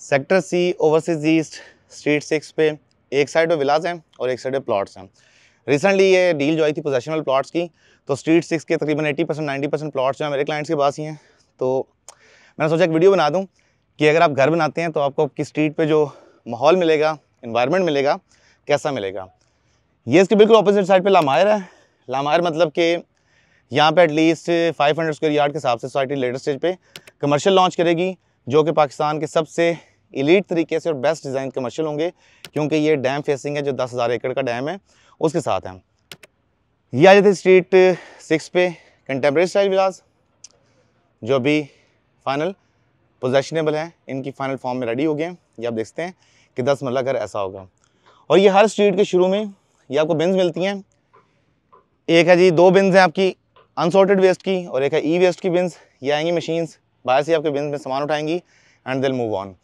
sector C overseas east street six पे एक side पे विलाज हैं और एक साइड पे प्लॉट्स हैं रिसेंटली ये डील जो आई थी पोजेशनल प्लॉट्स की तो स्ट्रीट सिक्स के तकरीबन eighty percent ninety percent plots जो है मेरे क्लाइंट्स के पास ही हैं तो मैंने सोचा एक वीडियो बना दूँ कि अगर आप घर बनाते हैं तो आपको आपकी स्ट्रीट पर जो माहौल मिलेगा इन्वायरमेंट मिलेगा कैसा मिलेगा ये इसके बिल्कुल अपोजिट साइड पर लामायर है लामायर मतलब कि यहाँ पे एटलीस्ट 500 स्क्वेयर यार्ड के हिसाब से सोसाइटी लेटेस्ट स्टेज पे कमर्शियल लॉन्च करेगी जो कि पाकिस्तान के सबसे इलीट तरीके से और बेस्ट डिज़ाइन कमर्शियल होंगे क्योंकि ये डैम फेसिंग है जो दस हज़ार एकड़ का डैम है उसके साथ हैं ये आ जाते स्ट्रीट सिक्स पे कंटेम्प्रेरी स्टाइल विलास जो अभी फाइनल पोजेशनेबल हैं इनकी फाइनल फॉर्म में रेडी हो गए हैं ये आप देखते हैं कि दस मरला घर ऐसा होगा और ये हर स्ट्रीट के शुरू में ये आपको बिन्स मिलती हैं एक है जी दो बिन्स हैं आपकी अनसोर्टेड वेस्ट की और एक है ई वेस्ट की बिन्स ये आएंगी मशीन्स बाहर से आपके बिन्स में सामान उठाएंगी एंड दिल मूव ऑन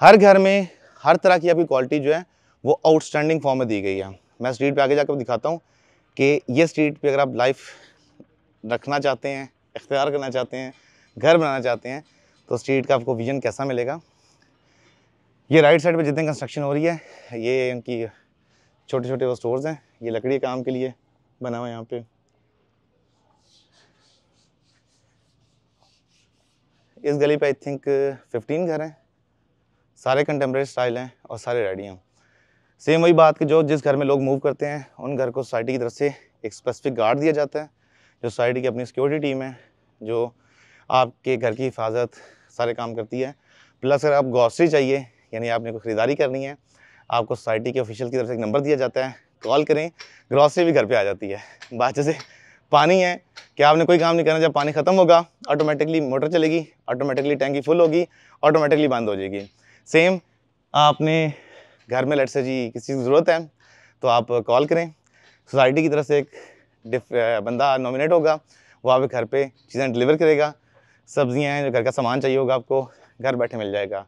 हर घर में हर तरह की आपकी क्वालिटी जो है वो आउटस्टैंडिंग फॉर्म में दी गई है मैं स्ट्रीट पे आगे जाकर दिखाता हूँ कि ये स्ट्रीट पे अगर आप लाइफ रखना चाहते हैं इख्तियार करना चाहते हैं घर बनाना चाहते हैं तो स्ट्रीट का आपको विजन कैसा मिलेगा ये राइट साइड पर जितने कंस्ट्रक्शन हो रही है ये इनकी छोटे छोटे वो स्टोर्स हैं ये लकड़ी काम के लिए बना हुआ है यहाँ पे इस गली पे आई थिंक 15 घर हैं सारे कंटेम्प्रेरी स्टाइल हैं और सारे रेडी हैं सेम वही बात कि जो जिस घर में लोग मूव करते हैं उन घर को सोसाइटी की तरफ से एक स्पेसिफिक गार्ड दिया जाता है जो सोसाइटी की अपनी सिक्योरिटी टीम है जो आपके घर की हिफाजत सारे काम करती है प्लस अगर आप ग्रॉसरी चाहिए यानी आपने कोई ख़रीदारी करनी है आपको सोसाइटी के ऑफिशियल की तरफ से एक नंबर दिया जाता है कॉल करें ग्रॉसरी भी घर पर आ जाती है बात जैसे पानी है कि आपने कोई काम नहीं करना जब पानी ख़त्म होगा ऑटोमेटिकली मोटर चलेगी ऑटोमेटिकली टैंकी फुल होगी ऑटोमेटिकली बंद हो जाएगी सेम आपने घर में लट से जी किसी की ज़रूरत है तो आप कॉल करें सोसाइटी की तरफ से एक बंदा नॉमिनेट होगा वो आपके घर पे चीज़ें डिलीवर करेगा सब्जियां हैं जो घर का सामान चाहिए होगा आपको घर बैठे मिल जाएगा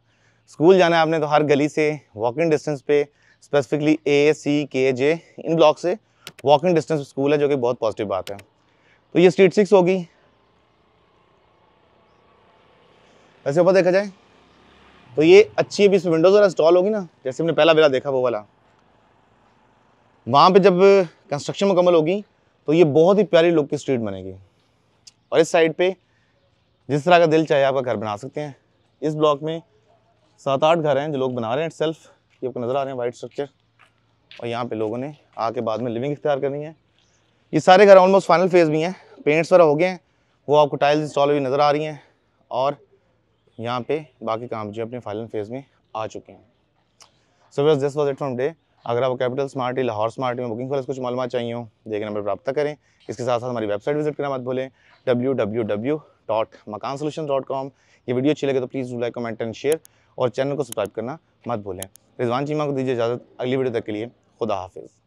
स्कूल जाना है आपने तो हर गली से वॉकिंग डिस्टेंस पे specifically A C K J N block से वॉकिंग डिस्टेंस स्कूल है जो कि बहुत पॉजिटिव बात है तो ये स्ट्रीट सिक्स होगी वैसे ऊपर देखा जाए तो ये अच्छी अभी विंडोज़ वाला इंस्टॉल होगी ना जैसे हमने पहला बेला देखा वो वाला वहाँ पे जब कंस्ट्रक्शन मुकम्मल होगी तो ये बहुत ही प्यारी लुक की स्ट्रीट बनेगी और इस साइड पे जिस तरह का दिल चाहे आपका घर बना सकते हैं इस ब्लॉक में सात आठ घर हैं जो लोग बना रहे हैं सेल्फ ये आपको नज़र आ रहे हैं वाइट स्ट्रक्चर और यहाँ पे लोगों ने आके बाद में लिविंग इख्तियार करनी है ये सारे घर ऑलमोस्ट फाइनल फेज़ भी हैं पेंट्स वगैरह हो गए हैं वो आपको टाइल्स इंस्टॉल हुई नज़र आ रही हैं और यहाँ पे बाकी काम जो अपने फाइनल फेज में आ चुके हैं so ways this was it from day अगर आपको कैपिटल स्मार्ट लाहौर स्मार्ट में बुकिंग फॉर कुछ मालूम चाहिए हो देखे नंबर प्राप्त करें इसके साथ साथ हमारी वेबसाइट विजिट करना मत भूलें W W W dot Makaan solution dot com ये वीडियो अच्छी लगे तो please like comment and share और चैनल को सब्सक्राइब करना मत भूलें रिजवान चीमा को दीजिए इजाज़त अगली वीडियो तक के लिए खुदा हाफिज़